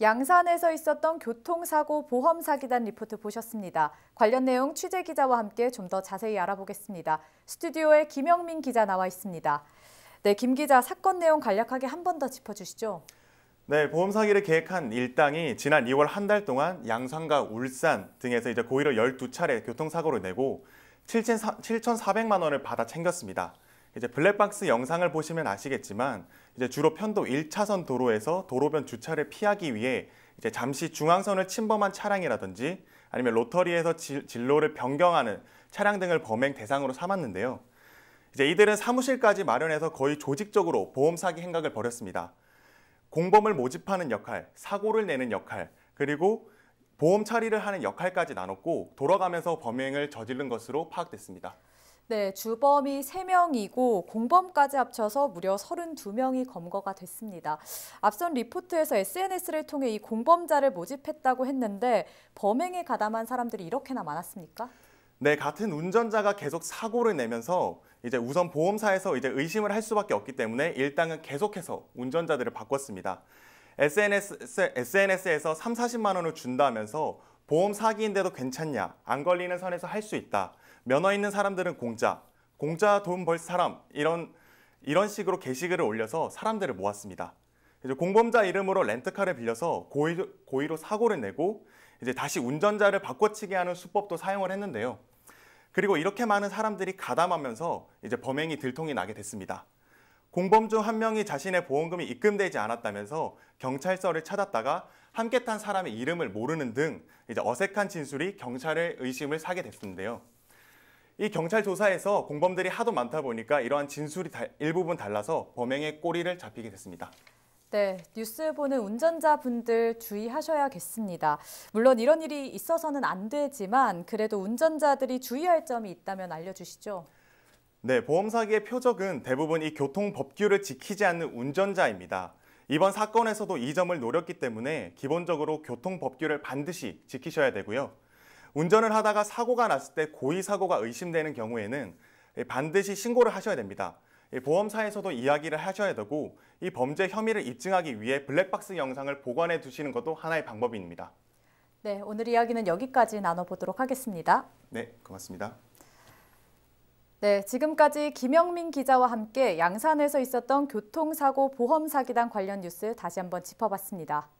양산에서 있었던 교통사고 보험사기단 리포트 보셨습니다. 관련 내용 취재 기자와 함께 좀 더 자세히 알아보겠습니다. 스튜디오에 김영민 기자 나와 있습니다. 네, 김 기자 사건 내용 간략하게 한 번 더 짚어주시죠. 네, 보험 사기를 계획한 일당이 지난 2월 한 달 동안 양산과 울산 등에서 이제 고의로 12차례 교통사고를 내고 7,400만 원을 받아 챙겼습니다. 이제 블랙박스 영상을 보시면 아시겠지만 이제 주로 편도 1차선 도로에서 도로변 주차를 피하기 위해 이제 잠시 중앙선을 침범한 차량이라든지 아니면 로터리에서 지, 진로를 변경하는 차량 등을 범행 대상으로 삼았는데요. 이제 이들은 사무실까지 마련해서 거의 조직적으로 보험 사기 행각을 벌였습니다. 공범을 모집하는 역할, 사고를 내는 역할, 그리고 보험 처리를 하는 역할까지 나눴고 돌아가면서 범행을 저지른 것으로 파악됐습니다. 네, 주범이 3명이고 공범까지 합쳐서 무려 32명이 검거가 됐습니다. 앞선 리포트에서 SNS를 통해 이 공범자를 모집했다고 했는데 범행에 가담한 사람들이 이렇게나 많았습니까? 네, 같은 운전자가 계속 사고를 내면서 이제 우선 보험사에서 이제 의심을 할 수밖에 없기 때문에 일당은 계속해서 운전자들을 바꿨습니다. SNS, SNS에서 3, 40만 원을 준다면서 보험 사기인데도 괜찮냐, 안 걸리는 선에서 할 수 있다. 면허 있는 사람들은 공짜, 공짜 돈 벌 사람 이런 이런 식으로 게시글을 올려서 사람들을 모았습니다. 이제 공범자 이름으로 렌트카를 빌려서 고의, 고의로 사고를 내고 이제 다시 운전자를 바꿔치기 하는 수법도 사용을 했는데요. 그리고 이렇게 많은 사람들이 가담하면서 이제 범행이 들통이 나게 됐습니다. 공범 중 한 명이 자신의 보험금이 입금되지 않았다면서 경찰서를 찾았다가 함께 탄 사람의 이름을 모르는 등 이제 어색한 진술이 경찰의 의심을 사게 됐는데요. 이 경찰 조사에서 공범들이 하도 많다 보니까 이러한 진술이 다, 일부분 달라서 범행의 꼬리를 잡히게 됐습니다. 네, 뉴스 보는 운전자분들 주의하셔야겠습니다. 물론 이런 일이 있어서는 안 되지만 그래도 운전자들이 주의할 점이 있다면 알려주시죠. 네, 보험 사기의 표적은 대부분 이 교통 법규를 지키지 않는 운전자입니다. 이번 사건에서도 이 점을 노렸기 때문에 기본적으로 교통 법규를 반드시 지키셔야 되고요. 운전을 하다가 사고가 났을 때 고의사고가 의심되는 경우에는 반드시 신고를 하셔야 됩니다. 보험사에서도 이야기를 하셔야 되고 이 범죄 혐의를 입증하기 위해 블랙박스 영상을 보관해 두시는 것도 하나의 방법입니다. 네, 오늘 이야기는 여기까지 나눠보도록 하겠습니다. 네, 고맙습니다. 네, 지금까지 김영민 기자와 함께 양산에서 있었던 교통사고 보험사기단 관련 뉴스 다시 한번 짚어봤습니다.